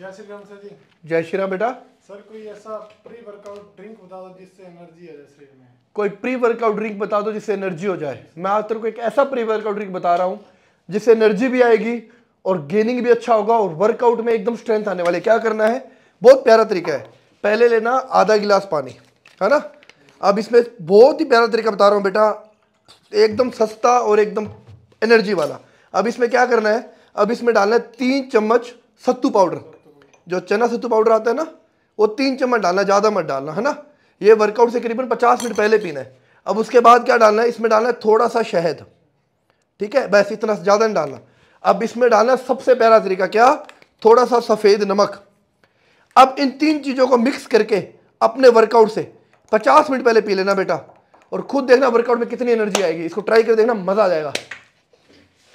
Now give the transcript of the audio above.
जय श्री राम बेटा सर कोई ऐसा प्री वर्कआउट ड्रिंक बता दो जिससे एनर्जी आ जाए शरीर में कोई प्री वर्कआउट ड्रिंक बता दो जिससे एनर्जी हो जाए मैं आज तेरे को एक ऐसा प्री वर्कआउट ड्रिंक बता रहा हूँ जिससे एनर्जी भी आएगी और गेनिंग भी अच्छा होगा और वर्कआउट में एकदम स्ट्रेंथ आने वाले क्या करना है बहुत प्यारा तरीका है पहले लेना आधा गिलास पानी है ना अब इसमें बहुत ही प्यारा तरीका बता रहा हूँ बेटा एकदम सस्ता और एकदम एनर्जी वाला अब इसमें क्या करना है अब इसमें डालना है तीन चम्मच सत्तू पाउडर जो चना सत्तू तो पाउडर आता है ना वो तीन चम्मच डालना ज़्यादा मत डालना है ना ये वर्कआउट से करीबन पचास मिनट पहले पीना है अब उसके बाद क्या डालना है इसमें डालना है थोड़ा सा शहद ठीक है बस इतना ज़्यादा नहीं डालना अब इसमें डालना सबसे पहला तरीका क्या थोड़ा सा सफ़ेद नमक अब इन तीन चीज़ों को मिक्स करके अपने वर्कआउट से पचास मिनट पहले पी लेना बेटा और खुद देखना वर्कआउट में कितनी एनर्जी आएगी इसको ट्राई कर देखना मज़ा आ जाएगा